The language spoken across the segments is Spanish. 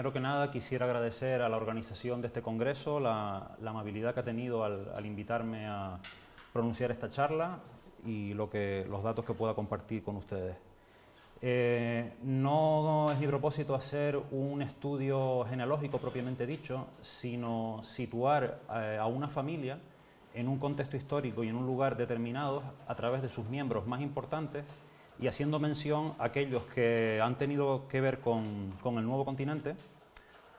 primero que nada quisiera agradecer a la organización de este congreso la, amabilidad que ha tenido al, invitarme a pronunciar esta charla y lo que, los datos que pueda compartir con ustedes. Eh, no es mi propósito hacer un estudio genealógico propiamente dicho, sino situar eh, a una familia en un contexto histórico y en un lugar determinado a través de sus miembros más importantes y haciendo mención a aquellos que han tenido que ver con, el nuevo continente,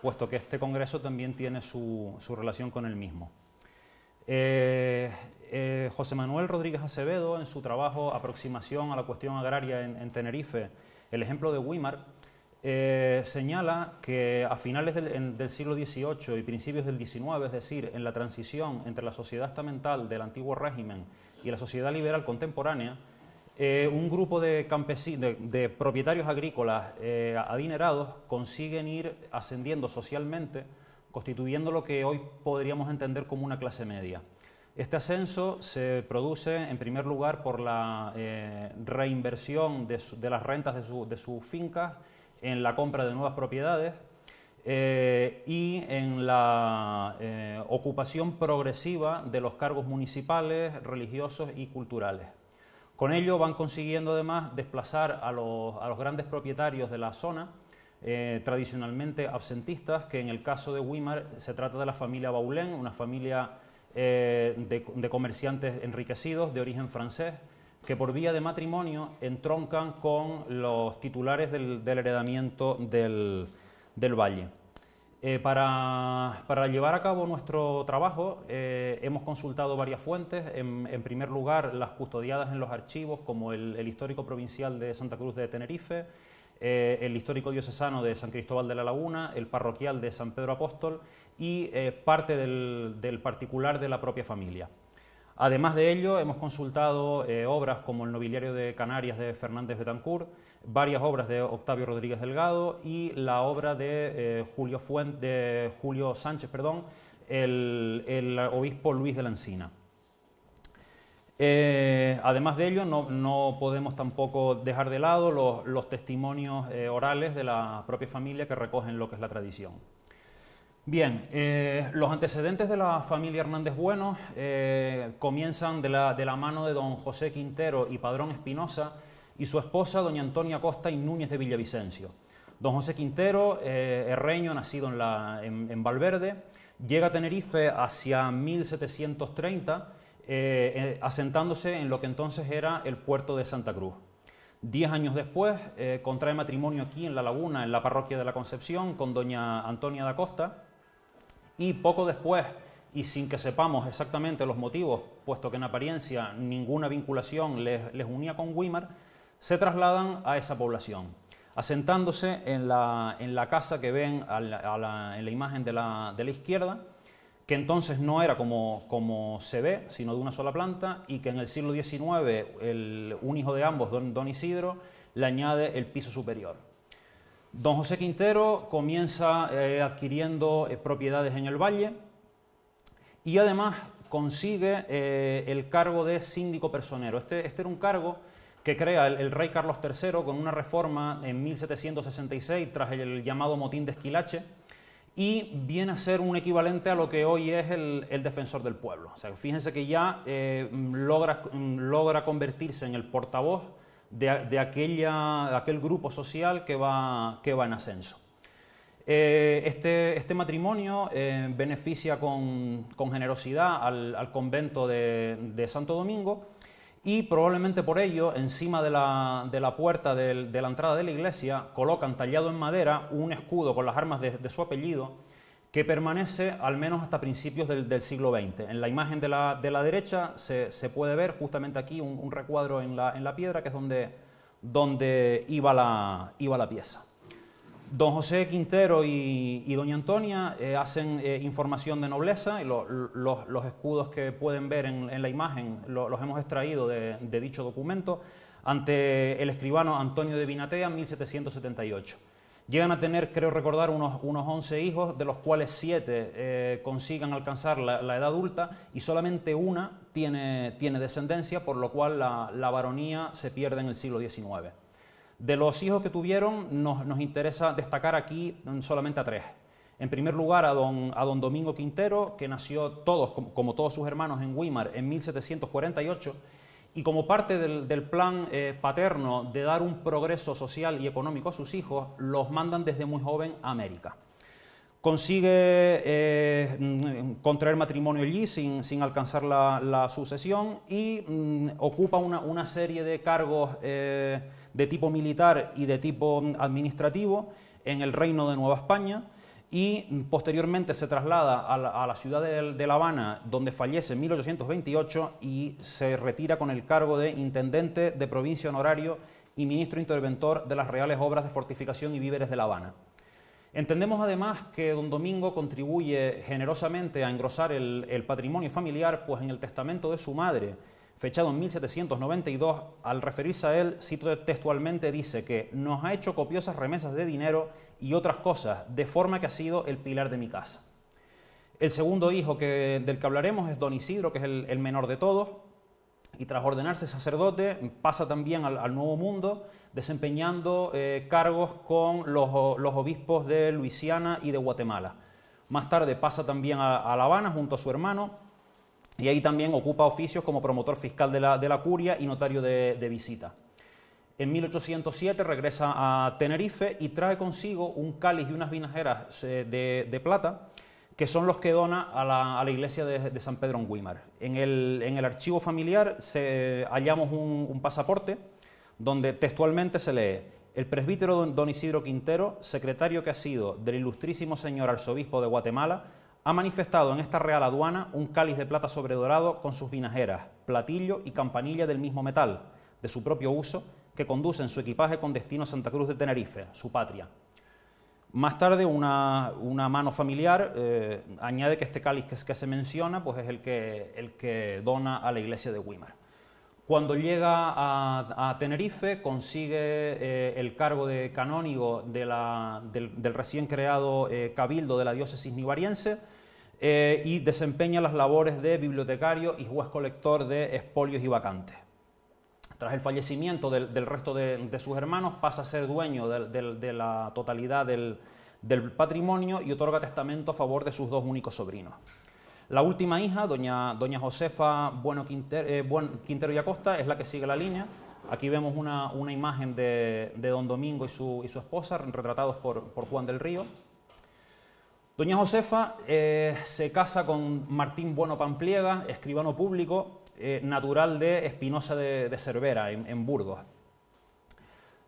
puesto que este Congreso también tiene su, relación con el mismo. Eh, eh, José Manuel Rodríguez Acevedo, en su trabajo Aproximación a la cuestión agraria en, Tenerife, el ejemplo de Wimar, eh, señala que a finales del, del, siglo XVIII y principios del XIX, es decir, en la transición entre la sociedad estamental del antiguo régimen y la sociedad liberal contemporánea, eh, un grupo de, de propietarios agrícolas eh, adinerados consiguen ir ascendiendo socialmente, constituyendo lo que hoy podríamos entender como una clase media. Este ascenso se produce en primer lugar por la eh, reinversión de, las rentas de, sus fincas en la compra de nuevas propiedades y en la ocupación progresiva de los cargos municipales, religiosos y culturales. Con ello van consiguiendo además desplazar a los, grandes propietarios de la zona, eh, tradicionalmente absentistas, que en el caso de Wimar se trata de la familia Baulén, una familia eh, de, comerciantes enriquecidos de origen francés, que por vía de matrimonio entroncan con los titulares del, heredamiento del valle. Eh, para, llevar a cabo nuestro trabajo eh, hemos consultado varias fuentes, en, primer lugar las custodiadas en los archivos como el, histórico provincial de Santa Cruz de Tenerife, eh, el histórico diocesano de San Cristóbal de la Laguna, el parroquial de San Pedro Apóstol y parte del particular de la propia familia. Además de ello, hemos consultado eh, obras como El nobiliario de Canarias de Fernández Betancourt, varias obras de Octavio Rodríguez Delgado y la obra de, eh, Julio, Sánchez, perdón, el, obispo Luis de la Encina. Eh, además de ello, no, podemos tampoco dejar de lado los, los testimonios orales de la propia familia que recogen lo que es la tradición. Bien, eh, los antecedentes de la familia Hernández Bueno eh, comienzan de la, mano de don José Quintero y Padrón Espinosa y su esposa, doña Antonia Costa y Núñez de Villavicencio. Don José Quintero, eh, herreño, nacido en, en, Valverde, llega a Tenerife hacia 1730, eh, asentándose en lo que entonces era el puerto de Santa Cruz. Diez años después, contrae matrimonio aquí en La Laguna, en la parroquia de la Concepción, con doña Antonia da Costa, y poco después, y sin que sepamos exactamente los motivos, puesto que en apariencia ninguna vinculación les, unía con Weimar, se trasladan a esa población, asentándose en la, casa que ven en la imagen de la, izquierda, que entonces no era como, se ve, sino de una sola planta, y que en el siglo XIX un hijo de ambos, don Isidro, le añade el piso superior. Don José Quintero comienza eh, adquiriendo eh, propiedades en el Valle y además consigue eh, el cargo de síndico personero. Este, este era un cargo que crea el, rey Carlos III con una reforma en 1766 tras el, llamado motín de Esquilache y viene a ser un equivalente a lo que hoy es el, defensor del pueblo. fíjense que ya logra, logra convertirse en el portavoz de, aquel grupo social que va, en ascenso. Eh, este, este, matrimonio eh, beneficia con, generosidad al, convento de, Santo Domingo y probablemente por ello encima de la, de la puerta de, la entrada de la iglesia colocan tallado en madera un escudo con las armas de, su apellido que permanece al menos hasta principios del, siglo XX. En la imagen de la, derecha se, puede ver justamente aquí un, recuadro en la, piedra, que es donde, iba, la, pieza. Don José Quintero y, Doña Antonia eh, hacen eh, información de nobleza y los escudos que pueden ver en, la imagen los hemos extraído de, de, dicho documento ante el escribano Antonio de Vinatea en 1778. Llegan a tener, creo recordar, unos, unos 11 hijos, de los cuales 7 eh, consigan alcanzar la, edad adulta y solamente una tiene, tiene descendencia, por lo cual la, la, varonía se pierde en el siglo XIX. De los hijos que tuvieron, nos, nos interesa destacar aquí solamente a tres. En primer lugar, a don, a don, Domingo Quintero, que nació todos, como, como todos sus hermanos, en Weimar en 1748 y como parte del, plan eh, paterno de dar un progreso social y económico a sus hijos, los mandan desde muy joven a América. Consigue eh, mm, contraer matrimonio allí sin, alcanzar la, sucesión y mm, ocupa una, serie de cargos eh, de tipo militar y de tipo administrativo en el Reino de Nueva España y posteriormente se traslada a la, ciudad de, La Habana, donde fallece en 1828 y se retira con el cargo de intendente de provincia honorario y ministro interventor de las Reales Obras de Fortificación y Víveres de La Habana. Entendemos además que don Domingo contribuye generosamente a engrosar el, el patrimonio familiar, pues en el testamento de su madre, fechado en 1792, al referirse a él, cito textualmente, dice que nos ha hecho copiosas remesas de dinero y otras cosas, de forma que ha sido el pilar de mi casa. El segundo hijo del que hablaremos es don Isidro, que es el, menor de todos, y tras ordenarse sacerdote pasa también al, Nuevo Mundo, desempeñando eh, cargos con los, obispos de Luisiana y de Guatemala. Más tarde pasa también a, La Habana junto a su hermano y ahí también ocupa oficios como promotor fiscal de la, curia y notario de visita. En 1807 regresa a Tenerife y trae consigo un cáliz y unas vinajeras eh, de, plata que son los que dona a la, iglesia de, San Pedro en Guimar. En el, archivo familiar hallamos un, un pasaporte donde textualmente se lee el presbítero don Isidro Quintero, secretario que ha sido del ilustrísimo señor arzobispo de Guatemala, ha manifestado en esta real aduana un cáliz de plata sobredorado con sus vinajeras, platillo y campanilla del mismo metal, de su propio uso, que conducen su equipaje con destino a Santa Cruz de Tenerife, su patria. Más tarde, una, mano familiar eh, añade que este cáliz que, se menciona pues es el que, el que dona a la iglesia de Weimar. Cuando llega a, Tenerife, consigue eh, el cargo de canónigo del, recién creado eh, cabildo de la diócesis nivariense y desempeña las labores de bibliotecario y juez colector de expolios y vacantes. Tras el fallecimiento del, resto de, sus hermanos, pasa a ser dueño de, la totalidad del, patrimonio y otorga testamento a favor de sus dos únicos sobrinos. La última hija, doña, doña Josefa bueno eh, Quintero, y Acosta, es la que sigue la línea. Aquí vemos una, imagen de, don Domingo y su, esposa, retratados por, Juan del Río. Doña Josefa eh, se casa con Martín Bueno Pampliega, escribano público, eh, natural de Espinosa de, Cervera, en, Burgos.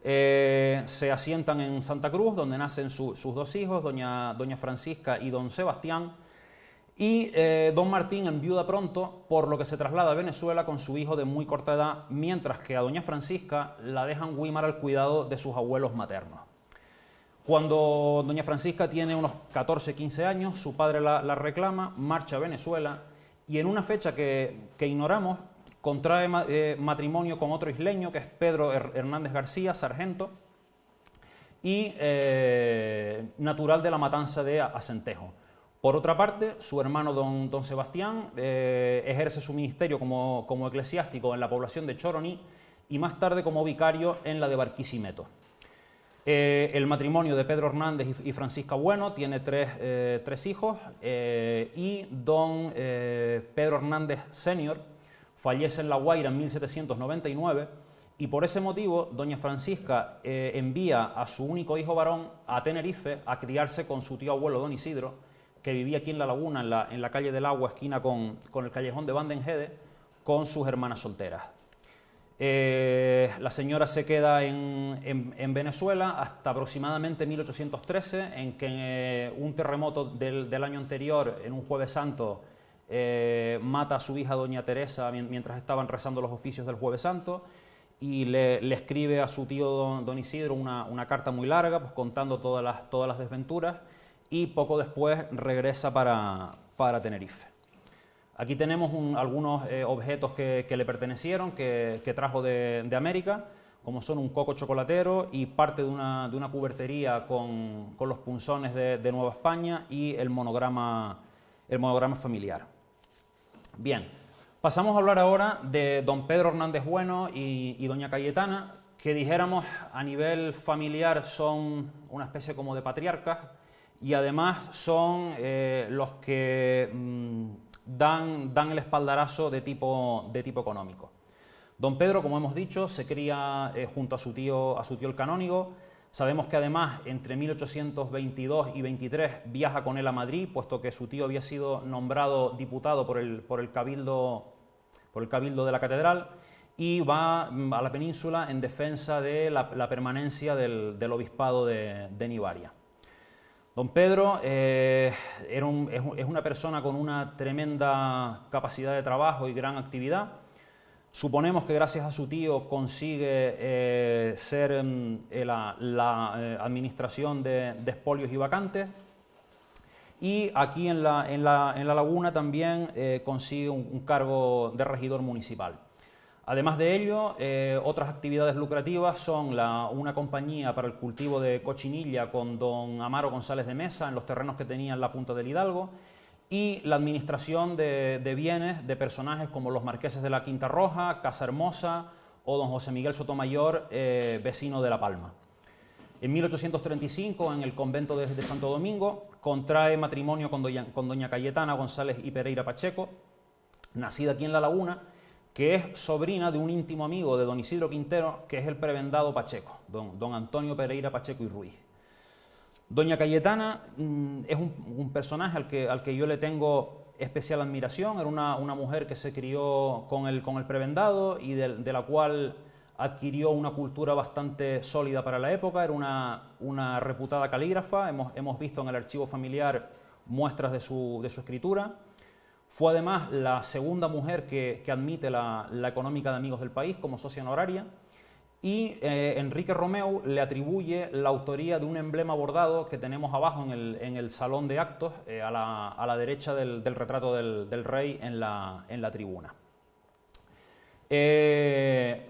Eh, se asientan en Santa Cruz, donde nacen sus dos hijos, doña, doña, Francisca y don Sebastián. Y eh, don Martín en enviuda pronto, por lo que se traslada a Venezuela con su hijo de muy corta edad, mientras que a doña Francisca la dejan Guimar al cuidado de sus abuelos maternos. Cuando doña Francisca tiene unos 14-15 años, su padre la reclama, marcha a Venezuela y en una fecha que, ignoramos, contrae eh, matrimonio con otro isleño, que es Pedro Hernández García, sargento, y eh, natural de la matanza de Acentejo. Por otra parte, su hermano don, don Sebastián eh, ejerce su ministerio como, como eclesiástico en la población de Choroní y más tarde como vicario en la de Barquisimeto. Eh, el matrimonio de Pedro Hernández y, Francisca Bueno tiene tres, eh, hijos eh, y don Pedro Hernández Senior fallece en La Guaira en 1799 y por ese motivo doña Francisca envía a su único hijo varón a Tenerife a criarse con su tío abuelo don Isidro, que vivía aquí en La Laguna, en la, calle del Agua, esquina con, el callejón de Vandenhede, con sus hermanas solteras. Eh, la señora se queda en, Venezuela hasta aproximadamente 1813, en que eh, un terremoto del, año anterior, en un jueves santo, eh, mata a su hija doña Teresa mientras estaban rezando los oficios del jueves santo y le, escribe a su tío don, Isidro una, una, carta muy larga pues, contando todas las, todas las desventuras y poco después regresa para, para Tenerife. Aquí tenemos algunos eh, objetos que, le pertenecieron, que, trajo de, América, como son un coco chocolatero y parte de una, de cubertería con, los punzones de, Nueva España y el monograma, el monograma familiar. Bien, pasamos a hablar ahora de don Pedro Hernández Bueno y, doña Cayetana, que dijéramos a nivel familiar son una especie como de patriarcas y además son eh, los que... Mm, dan, el espaldarazo de tipo, económico. Don Pedro, como hemos dicho, se cría eh, junto a su, tío, a su tío el canónigo. Sabemos que además entre 1822 y 23 viaja con él a Madrid, puesto que su tío había sido nombrado diputado por el, cabildo, de la catedral y va a la península en defensa de la, permanencia del, obispado de, de Nivaria. Don Pedro eh, es una persona con una tremenda capacidad de trabajo y gran actividad. Suponemos que gracias a su tío consigue eh, ser mm, eh, la, administración de, y vacantes. Y aquí en la, laguna también consigue un cargo de regidor municipal. Además de ello, eh, otras actividades lucrativas son una compañía para el cultivo de cochinilla con don Amaro González de Mesa en los terrenos que tenía en la Punta del Hidalgo y la administración de, bienes de personajes como los marqueses de la Quinta Roja, Casa Hermosa o don José Miguel Sotomayor, eh, vecino de La Palma. En 1835, en el convento de, Santo Domingo, contrae matrimonio con doña, con doña Cayetana González y Pereira Pacheco, nacida aquí en La Laguna, que es sobrina de un íntimo amigo de don Isidro Quintero, que es el prebendado Pacheco, don, don Antonio Pereira Pacheco y Ruiz. Doña Cayetana mm, es un, personaje al que, al que yo le tengo especial admiración, era una, mujer que se crió con el, con el prebendado y de, la cual adquirió una cultura bastante sólida para la época, era una, reputada calígrafa, hemos, hemos, visto en el archivo familiar muestras de su, de su escritura. Fue además la segunda mujer que, admite la, económica de Amigos del País como socia honoraria y eh, Enrique Romeu le atribuye la autoría de un emblema bordado que tenemos abajo en el, salón de actos, eh, a, la, derecha del, retrato del, rey en la, en la tribuna. Eh,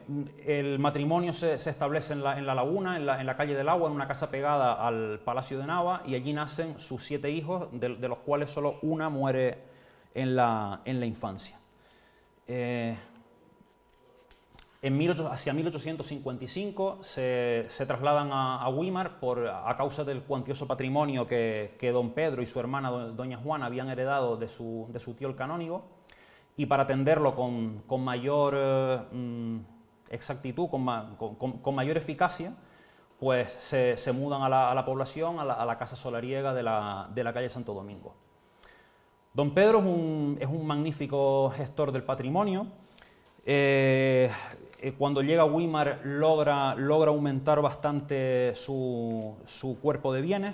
el matrimonio se, establece en la, laguna, en la, calle del agua, en una casa pegada al Palacio de Nava, y allí nacen sus siete hijos, de los cuales solo una muere en la, en la infancia. Eh, en hacia 1855 se, trasladan a, a, Weimar por, a causa del cuantioso patrimonio que, don Pedro y su hermana doña Juana habían heredado de su, tío el canónigo y para atenderlo con, mayor eh, mm, exactitud, con, mayor eficacia, pues se, mudan a la, población, a la, casa solariega de la calle Santo Domingo. Don Pedro es un, magnífico gestor del patrimonio. Eh, eh, cuando llega a Weimar logra, aumentar bastante su, cuerpo de bienes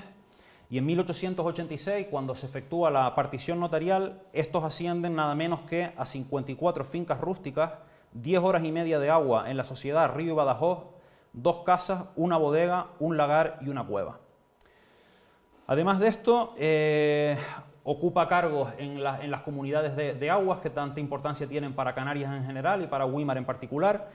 y en 1886, cuando se efectúa la partición notarial, estos ascienden nada menos que a 54 fincas rústicas, 10 horas y media de agua en la sociedad Río Badajoz, dos casas, una bodega, un lagar y una cueva. Además de esto, eh, ocupa cargos en, las comunidades de, aguas que tanta importancia tienen para Canarias en general y para Wimar en particular.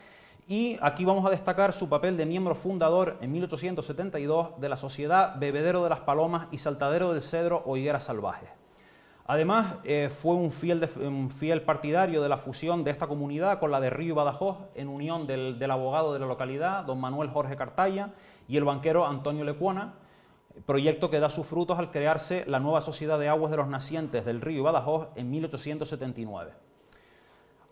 Y aquí vamos a destacar su papel de miembro fundador en 1872 de la Sociedad Bebedero de las Palomas y Saltadero del Cedro o Higuera Salvajes. Además, eh, fue un fiel, un fiel, partidario de la fusión de esta comunidad con la de Río Badajoz, en unión del, del abogado de la localidad, don Manuel Jorge Cartaya, y el banquero Antonio Lecuona, proyecto que da sus frutos al crearse la nueva Sociedad de Aguas de los Nacientes del Río Badajoz en 1879.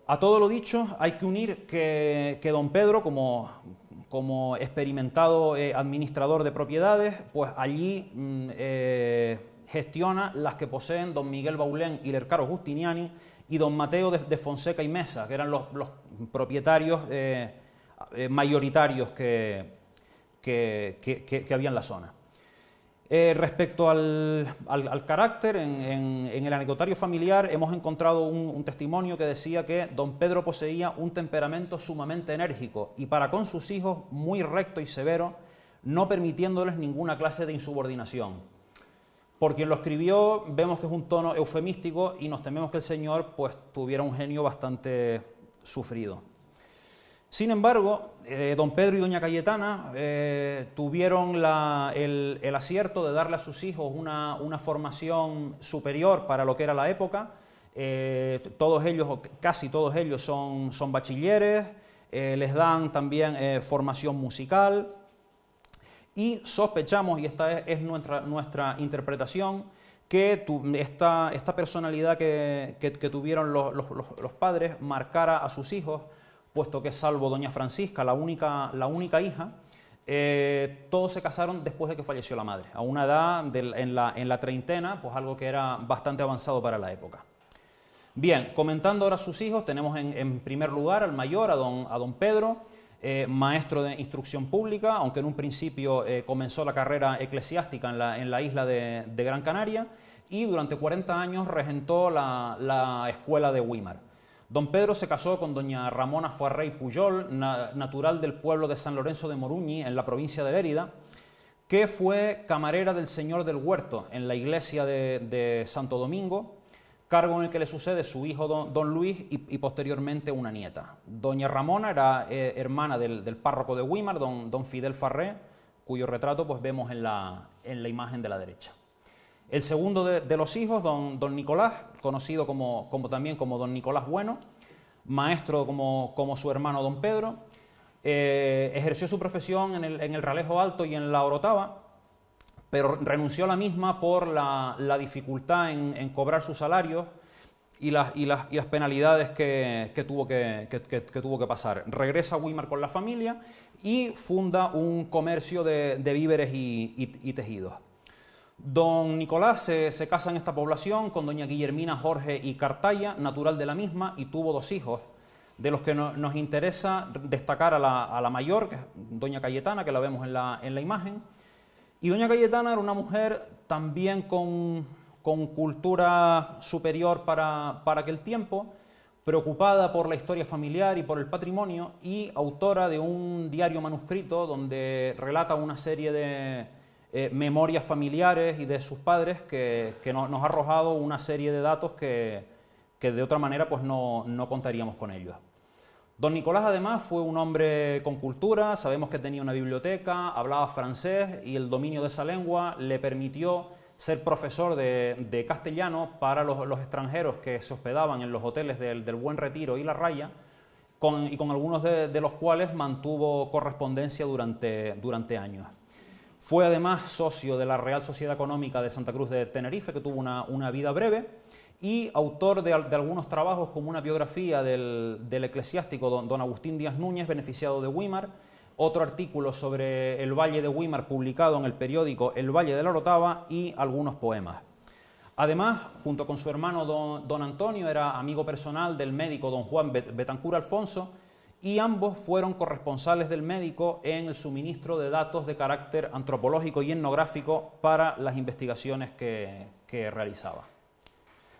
A todo lo dicho, hay que unir que, don Pedro, como, como experimentado eh, administrador de propiedades, pues allí mm, eh, gestiona las que poseen don Miguel Baulén y Lercaro Justiniani y don Mateo de, Fonseca y Mesa, que eran los, propietarios eh, mayoritarios que, que, que había en la zona. Eh, respecto al, carácter, en, el anecdotario familiar hemos encontrado un, testimonio que decía que don Pedro poseía un temperamento sumamente enérgico y para con sus hijos muy recto y severo, no permitiéndoles ninguna clase de insubordinación. Por quien lo escribió vemos que es un tono eufemístico y nos tememos que el señor pues, tuviera un genio bastante sufrido. Sin embargo, eh, don Pedro y doña Cayetana eh, tuvieron el, acierto de darle a sus hijos una, formación superior para lo que era la época. Eh, todos ellos, casi todos ellos, son, bachilleres, les dan también formación musical y sospechamos, y esta es, nuestra, interpretación, que esta, personalidad que, tuvieron los, los padres marcara a sus hijos puesto que salvo doña Francisca, la única, la única hija, eh, todos se casaron después de que falleció la madre, a una edad en, la, treintena, pues algo que era bastante avanzado para la época. Bien, comentando ahora sus hijos, tenemos en, primer lugar al mayor, a don, a don Pedro, eh, maestro de instrucción pública, aunque en un principio eh, comenzó la carrera eclesiástica en la, isla de, Gran Canaria y durante 40 años regentó la, la escuela de Weimar. Don Pedro se casó con doña Ramona Fuarrey Puyol, natural del pueblo de San Lorenzo de Moruñi, en la provincia de Mérida, que fue camarera del Señor del Huerto en la iglesia de, Santo Domingo, cargo en el que le sucede su hijo don, Luis y, posteriormente una nieta. Doña Ramona era eh, hermana del, párroco de Wimar, don, Fidel Farré, cuyo retrato pues, vemos en la imagen de la derecha. El segundo de, los hijos, don, Nicolás, conocido también como don Nicolás Bueno, maestro como, su hermano don Pedro, eh, ejerció su profesión en el, Ralejo Alto y en la Orotava, pero renunció a la misma por la, dificultad en, cobrar sus salarios y las, penalidades que, tuvo que, pasar. Regresa a Weimar con la familia y funda un comercio de, víveres y tejidos. Don Nicolás se, casa en esta población con doña Guillermina Jorge y Cartaya, natural de la misma, y tuvo dos hijos, de los que nos interesa destacar a la, mayor, que es doña Cayetana, que la vemos en la, imagen. Y doña Cayetana era una mujer también con, con cultura superior para, para aquel tiempo, preocupada por la historia familiar y por el patrimonio, y autora de un diario manuscrito donde relata una serie de eh, memorias familiares y de sus padres que, nos ha arrojado una serie de datos que, de otra manera pues no, no, contaríamos con ellos. Don Nicolás además fue un hombre con cultura, sabemos que tenía una biblioteca, hablaba francés y el dominio de esa lengua le permitió ser profesor de, castellano para los, extranjeros que se hospedaban en los hoteles del, Buen Retiro y La Raya, y con algunos de, de, los cuales mantuvo correspondencia durante, durante años. Fue además socio de la Real Sociedad Económica de Santa Cruz de Tenerife, que tuvo una, vida breve, y autor de, algunos trabajos como una biografía del, eclesiástico don, Agustín Díaz Núñez, beneficiado de Weimar, otro artículo sobre el Valle de Weimar publicado en el periódico El Valle de la Orotava y algunos poemas. Además, junto con su hermano don, Antonio, era amigo personal del médico don Juan Betancur Alfonso, y ambos fueron corresponsales del médico en el suministro de datos de carácter antropológico y etnográfico para las investigaciones que, realizaba.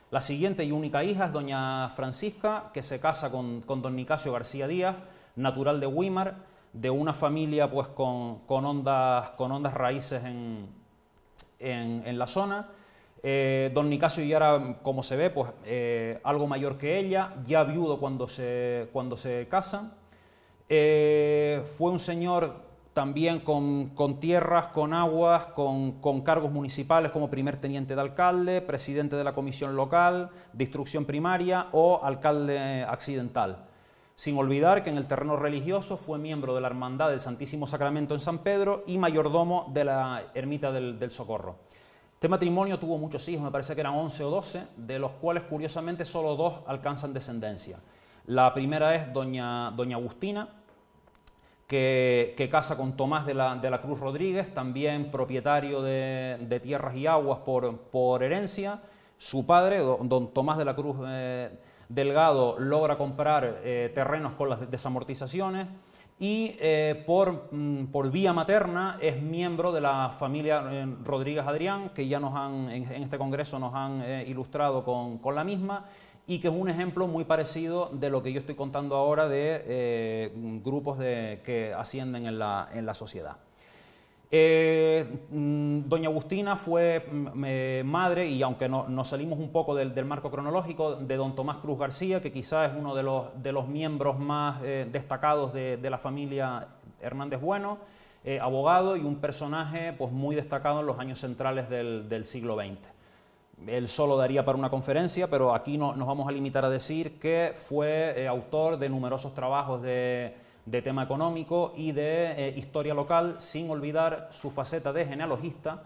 La siguiente y única hija es doña Francisca, que se casa con, con don Nicasio García Díaz, natural de Weimar, de una familia pues, con, con, ondas, raíces en la zona eh, don Nicasio ya como se ve, pues eh, algo mayor que ella, ya viudo cuando se, cuando casa. Eh, fue un señor también con, tierras, con aguas, con, cargos municipales como primer teniente de alcalde, presidente de la comisión local, de instrucción primaria o alcalde accidental. Sin olvidar que en el terreno religioso fue miembro de la Hermandad del Santísimo Sacramento en San Pedro y mayordomo de la Ermita del Socorro. Este matrimonio tuvo muchos hijos, me parece que eran 11 o 12, de los cuales curiosamente solo dos alcanzan descendencia. La primera es doña, doña Agustina, que, casa con Tomás de la, de la, Cruz Rodríguez, también propietario de, tierras y aguas por, por, herencia. Su padre, don, Tomás de la Cruz eh, Delgado, logra comprar eh, terrenos con las desamortizaciones y eh, mm, por, vía materna es miembro de la familia eh, Rodríguez Adrián, que ya nos han, en, este congreso nos han eh, ilustrado con, la misma, y que es un ejemplo muy parecido de lo que yo estoy contando ahora de grupos que ascienden en la sociedad. Eh, mm, doña Agustina fue mm, madre, y aunque no, nos salimos un poco del, marco cronológico, de don Tomás Cruz García, que quizás es uno de los, miembros más eh, destacados de, la familia Hernández Bueno, eh, abogado y un personaje pues, muy destacado en los años centrales del, siglo XX. Él solo daría para una conferencia, pero aquí no, nos vamos a limitar a decir que fue autor de numerosos trabajos de de tema económico y de eh, historia local, sin olvidar su faceta de genealogista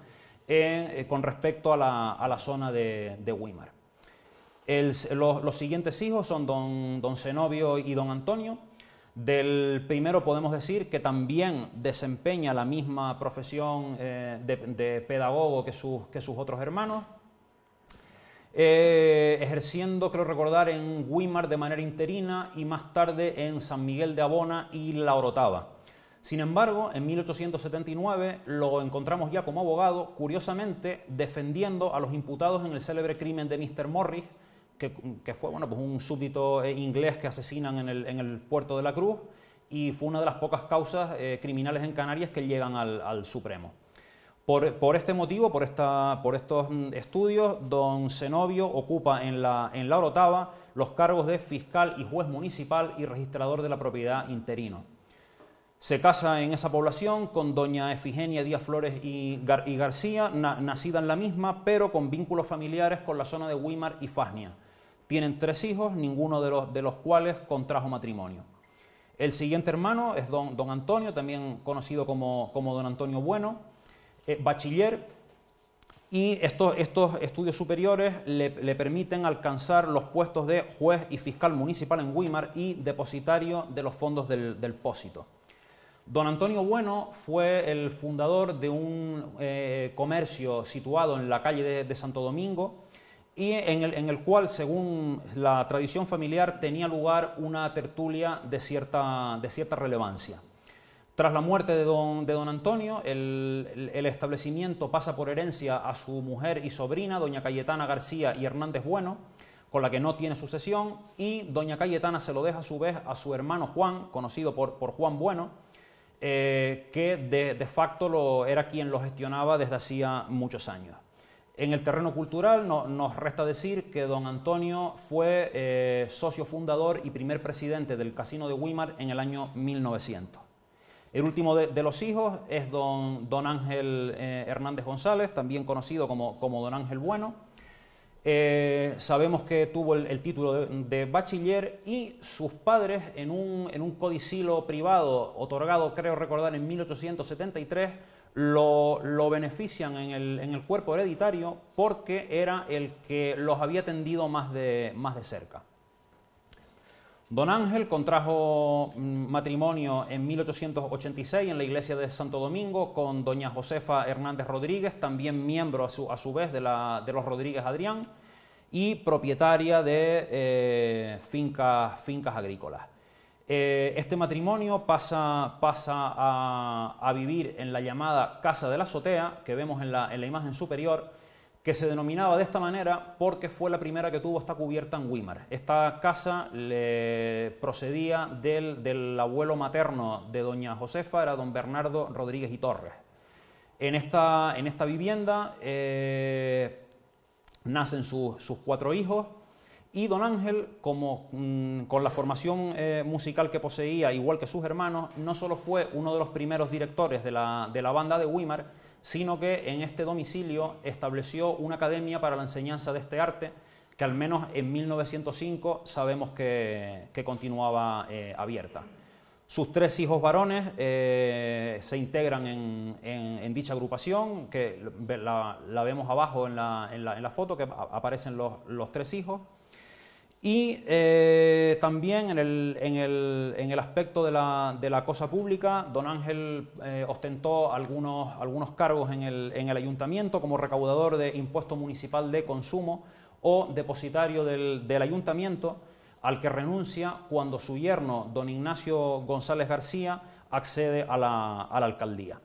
eh, con respecto a la, zona de, de Weimar. los, siguientes hijos son don, don Zenobio y don Antonio. Del primero podemos decir que también desempeña la misma profesión eh, de, pedagogo que que sus otros hermanos, eh, ejerciendo, creo recordar, en Guimar de manera interina y más tarde en San Miguel de Abona y La Orotava. Sin embargo, en 1879 lo encontramos ya como abogado, curiosamente defendiendo a los imputados en el célebre crimen de Mr. Morris, que, fue pues un súbdito eh, inglés que asesinan en el, puerto de la Cruz y fue una de las pocas causas eh, criminales en Canarias que llegan al Supremo. Por, este motivo, por, estos mm, estudios, don Zenobio ocupa en la, Orotava los cargos de fiscal y juez municipal y registrador de la propiedad interino. Se casa en esa población con doña Efigenia Díaz Flores y, García, nacida en la misma, pero con vínculos familiares con la zona de Weimar y Fasnia. Tienen tres hijos, ninguno de los, cuales contrajo matrimonio. El siguiente hermano es don, Antonio, también conocido como don Antonio Bueno eh, bachiller y estos, estos estudios superiores le, permiten alcanzar los puestos de juez y fiscal municipal en Weimar y depositario de los fondos del, pósito. Don Antonio Bueno fue el fundador de un eh, comercio situado en la calle de, Santo Domingo y en el, en el, cual, según la tradición familiar, tenía lugar una tertulia de cierta, de cierta relevancia. Tras la muerte de don, de Antonio, el, establecimiento pasa por herencia a su mujer y sobrina, doña Cayetana García y Hernández Bueno, con la que no tiene sucesión, y doña Cayetana se lo deja a su vez a su hermano Juan, conocido por, por Juan Bueno, eh, que de, facto era quien lo gestionaba desde hacía muchos años. En el terreno cultural nos resta decir que don Antonio fue eh, socio fundador y primer presidente del Casino de Weimar en el año 1900. El último de, los hijos es don, don Ángel eh, Hernández González, también conocido como, como don Ángel Bueno. Eh, sabemos que tuvo el, título de, bachiller y sus padres en un, en codicilo privado otorgado, creo recordar, en 1873, lo, benefician en el, en el, cuerpo hereditario porque era el que los había atendido más de, más de cerca. Don Ángel contrajo mm, matrimonio en 1886 en la iglesia de Santo Domingo con doña Josefa Hernández Rodríguez, también miembro a su, vez de, los Rodríguez Adrián y propietaria de eh, fincas, agrícolas. Eh, este matrimonio pasa, a, vivir en la llamada Casa de la Azotea, que vemos en la imagen superior, que se denominaba de esta manera porque fue la primera que tuvo esta cubierta en Weimar. Esta casa le procedía del, abuelo materno de doña Josefa, era don Bernardo Rodríguez y Torres. En esta, vivienda eh, nacen sus cuatro hijos, y don Ángel, mm, con la formación eh, musical que poseía, igual que sus hermanos, no solo fue uno de los primeros directores de la, de la banda de Weimar, sino que en este domicilio estableció una academia para la enseñanza de este arte que al menos en 1905 sabemos que, continuaba eh, abierta. Sus tres hijos varones eh, se integran en, dicha agrupación, que la, vemos abajo en la, foto, que aparecen los tres hijos. Y eh, también en el, aspecto de la, cosa pública, don Ángel eh, ostentó algunos, algunos cargos en el, ayuntamiento como recaudador de impuesto municipal de consumo o depositario del, ayuntamiento, al que renuncia cuando su yerno, don Ignacio González García, accede a la alcaldía.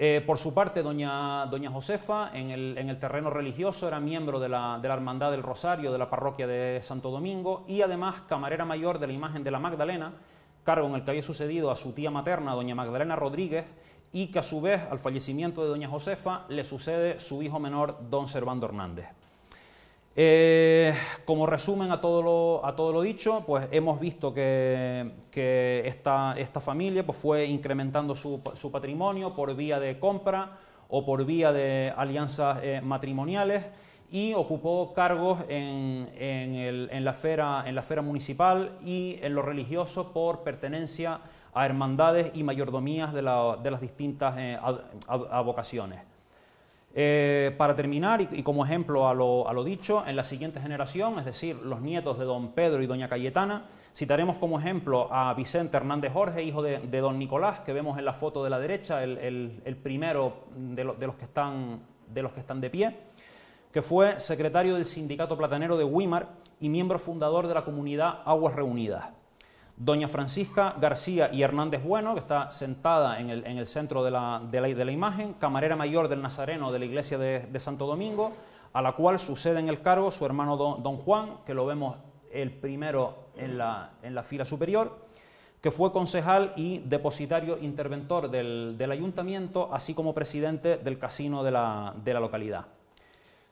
Eh, por su parte, doña, Josefa, en el, terreno religioso, era miembro de la, Hermandad del Rosario de la parroquia de Santo Domingo y además camarera mayor de la imagen de la Magdalena, cargo en el que había sucedido a su tía materna, doña Magdalena Rodríguez, y que a su vez, al fallecimiento de doña Josefa, le sucede su hijo menor, don Servando Hernández. Eh, como resumen a todo, lo, dicho, pues hemos visto que, esta, familia pues, fue incrementando su, patrimonio por vía de compra o por vía de alianzas eh, matrimoniales y ocupó cargos en, en, la esfera, municipal y en lo religioso por pertenencia a hermandades y mayordomías de, las distintas eh, vocaciones. Eh, para terminar, y, como ejemplo a lo, dicho, en la siguiente generación, es decir, los nietos de don Pedro y doña Cayetana, citaremos como ejemplo a Vicente Hernández Jorge, hijo de, don Nicolás, que vemos en la foto de la derecha, el, primero de, los que están, de los que están de pie, que fue secretario del Sindicato Platanero de Wimar y miembro fundador de la comunidad Aguas Reunidas. Doña Francisca García y Hernández Bueno, que está sentada en el, centro de la, imagen, camarera mayor del Nazareno de la iglesia de, Santo Domingo, a la cual sucede en el cargo su hermano don, Juan, que lo vemos el primero en la, fila superior, que fue concejal y depositario interventor del ayuntamiento, así como presidente del casino de la localidad.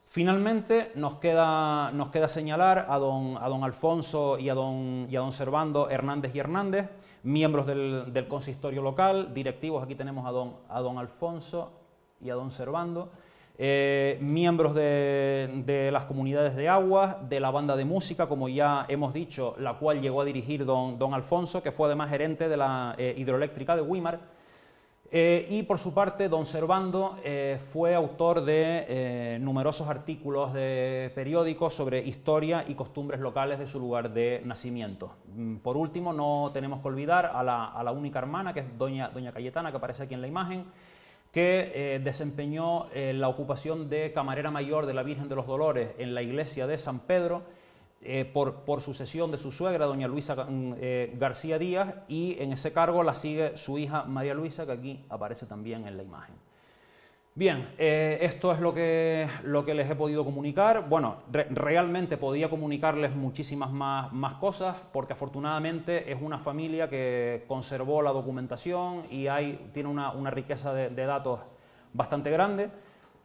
Finalmente nos queda, señalar a don, Alfonso y a don, y a don Servando Hernández y Hernández, miembros del, consistorio local, directivos, aquí tenemos a don, Alfonso y a don Servando, eh, miembros de, las comunidades de aguas, de la banda de música, como ya hemos dicho, la cual llegó a dirigir don, Alfonso, que fue además gerente de la eh, hidroeléctrica de Wimar, eh, y por su parte, don Servando eh, fue autor de eh, numerosos artículos de periódicos sobre historia y costumbres locales de su lugar de nacimiento. Mm, por último, no tenemos que olvidar a la, a la única hermana, que es doña, doña, Cayetana, que aparece aquí en la imagen, que desempeñó la ocupación de camarera mayor de la Virgen de los Dolores en la iglesia de San Pedro eh, por, sucesión de su suegra, doña Luisa mm, eh, García Díaz, y en ese cargo la sigue su hija María Luisa, que aquí aparece también en la imagen. Bien, eh, esto es lo que, les he podido comunicar. Bueno, realmente podía comunicarles muchísimas más, cosas, porque afortunadamente es una familia que conservó la documentación y tiene una, riqueza de datos bastante grande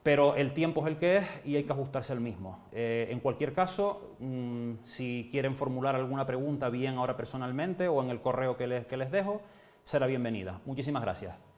pero el tiempo es el que es y hay que ajustarse al mismo. Eh, en cualquier caso, mm, si quieren formular alguna pregunta bien ahora personalmente o en el correo que les, que les dejo, será bienvenida. Muchísimas gracias.